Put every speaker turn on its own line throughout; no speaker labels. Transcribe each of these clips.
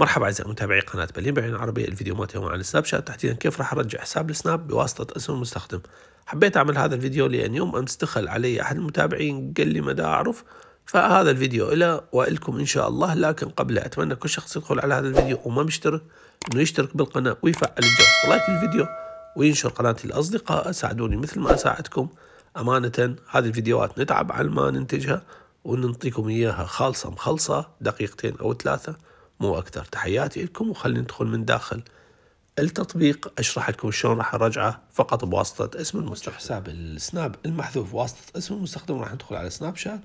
مرحبا اعزائي متابعي قناه بلين بعين العربيه الفيديو مالتي هو عن السناب شات تحديدا كيف راح ارجع حساب السناب بواسطه اسم المستخدم حبيت اعمل هذا الفيديو لان يوم امس دخل علي احد المتابعين قال لي مدى اعرف فهذا الفيديو إلى وإلكم إن شاء الله لكن قبله أتمنى كل شخص يدخل على هذا الفيديو وما مشترك أنه يشترك بالقناة ويفعل الجرس ولايك للفيديو وينشر قناتي لأصدقاء ساعدوني مثل ما أساعدكم أمانة هذه الفيديوهات نتعب على ما ننتجها ونعطيكم إياها خالصة مخلصة دقيقتين أو ثلاثة مو أكثر تحياتي لكم وخلينا ندخل من داخل التطبيق أشرح لكم شلون راح أرجعه فقط بواسطة اسم المستخدم حساب السناب المحذوف بواسطة اسم المستخدم راح ندخل على سناب شات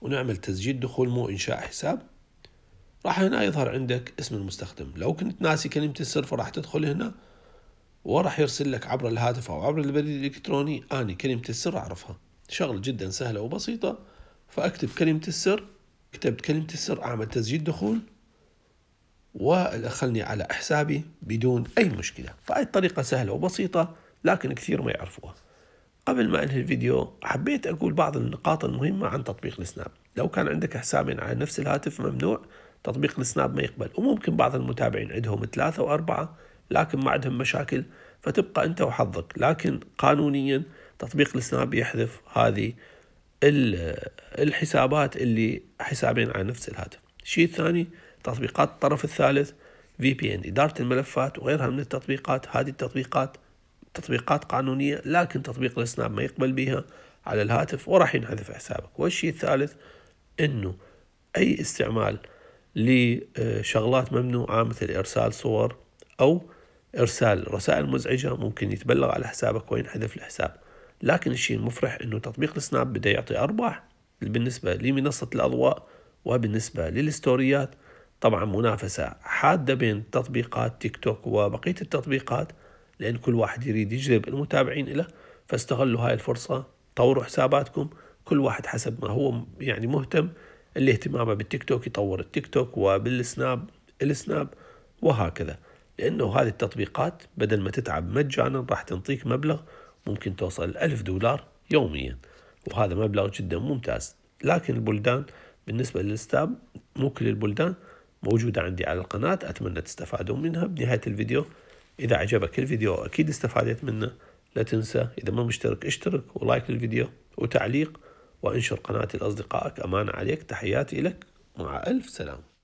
ونعمل تسجيل دخول مو إنشاء حساب راح هنا يظهر عندك اسم المستخدم لو كنت ناسي كلمة السر فراح تدخل هنا وراح يرسل لك عبر الهاتف أو عبر البريد الإلكتروني أني كلمة السر أعرفها شغلة جدا سهلة وبسيطة فأكتب كلمة السر كتبت كلمة السر أعمل تسجيل دخول وأدخلني على حسابي بدون أي مشكلة فهي الطريقة سهلة وبسيطة لكن كثير ما يعرفوها قبل ما أنهي الفيديو حبيت أقول بعض النقاط المهمة عن تطبيق السناب لو كان عندك حسابين على نفس الهاتف ممنوع تطبيق السناب ما يقبل وممكن بعض المتابعين عندهم ثلاثة وأربعة لكن ما عندهم مشاكل فتبقى أنت وحظك لكن قانونيا تطبيق السناب يحذف هذه الحسابات اللي حسابين على نفس الهاتف الشيء الثاني تطبيقات الطرف الثالث في بي ان إدارة الملفات وغيرها من التطبيقات هذه التطبيقات تطبيقات قانونية لكن تطبيق السناب ما يقبل بها على الهاتف وراح ينحذف حسابك والشيء الثالث أنه أي استعمال لشغلات ممنوعة مثل إرسال صور أو إرسال رسائل مزعجة ممكن يتبلغ على حسابك وينحذف الحساب لكن الشيء المفرح أنه تطبيق السناب بدأ يعطي أرباح بالنسبة لمنصة الأضواء وبالنسبة للستوريات طبعا منافسة حادة بين تطبيقات تيك توك وبقية التطبيقات لأن كل واحد يريد يجذب المتابعين له فاستغلوا هاي الفرصة طوروا حساباتكم كل واحد حسب ما هو يعني مهتم اللي اهتمامه بالتيك توك يطور التيك توك وبالسناب السناب وهكذا لأنه هذه التطبيقات بدل ما تتعب مجانا راح تنطيك مبلغ ممكن توصل ألف دولار يوميا وهذا مبلغ جدا ممتاز لكن البلدان بالنسبة للستاب مو كل البلدان موجودة عندي على القناة أتمنى تستفادوا منها بنهاية الفيديو إذا عجبك الفيديو أكيد استفادت منه لا تنسى إذا ما مشترك اشترك ولايك للفيديو وتعليق وانشر قناتي لأصدقائك أمانة عليك تحياتي لك مع ألف سلام